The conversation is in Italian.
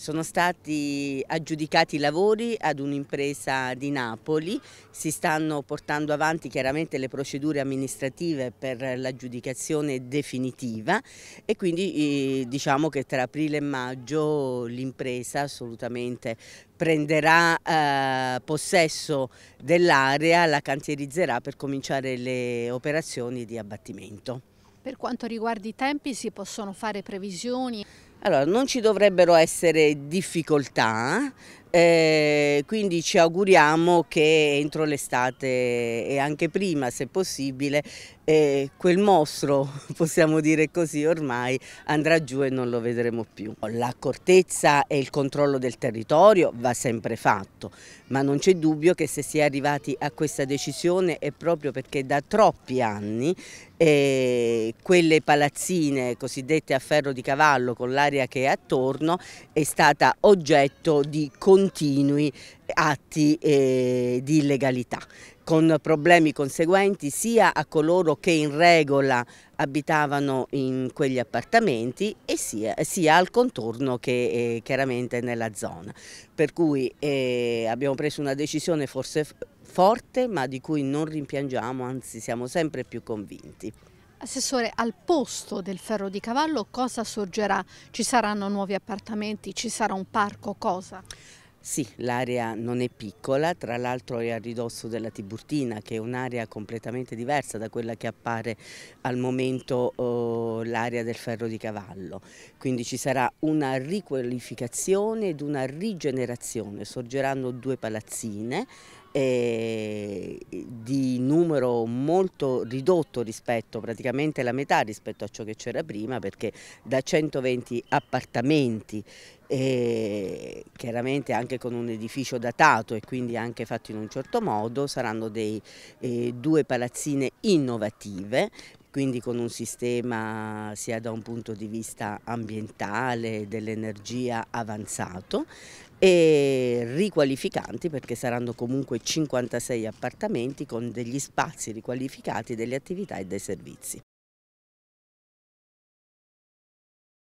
Sono stati aggiudicati i lavori ad un'impresa di Napoli, si stanno portando avanti chiaramente le procedure amministrative per l'aggiudicazione definitiva e quindi eh, diciamo che tra aprile e maggio l'impresa assolutamente prenderà eh, possesso dell'area, la cantierizzerà per cominciare le operazioni di abbattimento. Per quanto riguarda i tempi si possono fare previsioni? Allora, non ci dovrebbero essere difficoltà eh, quindi ci auguriamo che entro l'estate e anche prima se possibile eh, quel mostro, possiamo dire così ormai, andrà giù e non lo vedremo più. L'accortezza e il controllo del territorio va sempre fatto, ma non c'è dubbio che se si è arrivati a questa decisione è proprio perché da troppi anni eh, quelle palazzine cosiddette a ferro di cavallo con l'aria che è attorno è stata oggetto di controllo continui atti eh, di illegalità con problemi conseguenti sia a coloro che in regola abitavano in quegli appartamenti e sia, sia al contorno che eh, chiaramente nella zona. Per cui eh, abbiamo preso una decisione forse forte ma di cui non rimpiangiamo, anzi siamo sempre più convinti. Assessore, al posto del ferro di cavallo cosa sorgerà? Ci saranno nuovi appartamenti? Ci sarà un parco? Cosa? Sì, l'area non è piccola, tra l'altro è a ridosso della Tiburtina che è un'area completamente diversa da quella che appare al momento eh, l'area del ferro di cavallo, quindi ci sarà una riqualificazione ed una rigenerazione, sorgeranno due palazzine e eh, molto ridotto rispetto, praticamente la metà rispetto a ciò che c'era prima perché da 120 appartamenti e eh, chiaramente anche con un edificio datato e quindi anche fatto in un certo modo saranno dei, eh, due palazzine innovative quindi con un sistema sia da un punto di vista ambientale, dell'energia avanzato e riqualificanti perché saranno comunque 56 appartamenti con degli spazi riqualificati, delle attività e dei servizi.